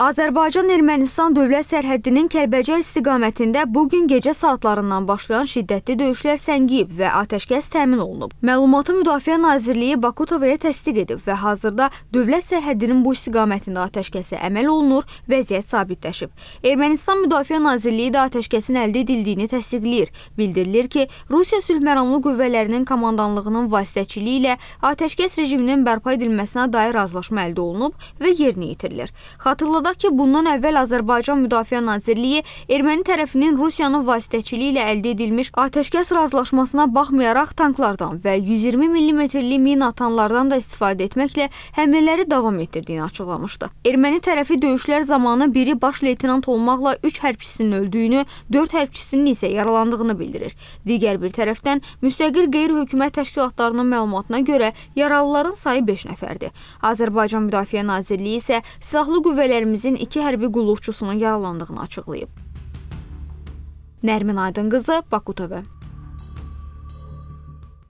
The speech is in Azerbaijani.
Azərbaycan-Ermənistan dövlət sərhəddinin Kəlbəcər istiqamətində bu gün gecə saatlarından başlayan şiddətli döyüşlər səngiyib və atəşkəs təmin olunub. Məlumatı Müdafiə Nazirliyi Baku TV-yə təsdiq edib və hazırda dövlət sərhəddinin bu istiqamətində atəşkəsə əməl olunur, vəziyyət sabitləşib. Ermənistan Müdafiə Nazirliyi də atəşkəsin əldə edildiyini təsdiqləyir. Bildirilir ki, Rusiya sülhməramlı qüvvələrinin komandanlığının vasitəçiliyi ilə atəşkəs rejiminin bərpa edilməsinə dair razılaşma əldə olunub və yerinə yetirilir. Xatırladaq Xatırladaq ki, bundan əvvəl Azərbaycan Müdafiə Nazirliyi erməni tərəfinin Rusiyanın vasitəçiliyi ilə əldə edilmiş atəşkəs razılaşmasına baxmayaraq tanklardan və 120 mm-li min atanlardan da istifadə etməklə həmlələri davam etdirdiyini açıqlamışdı. Erməni tərəfi döyüşlər zamanı biri baş leytenant olmaqla 3 hərbçisinin öldüyünü, 4 hərbçisinin isə yaralandığını bildirir. Digər bir tərəfdən müstəqil qeyri-hökumət təşkilatlarının məlumatına görə yaralıların sayı 5 nəfərdir. Azərbaycan Müdafiə Nazirliyi isə silahlı qüvvələr ölkəmizin iki hərbi qulluqçusunun yaralandığını açıqlayıb. Nərmin Aydınqızı, Baku TV.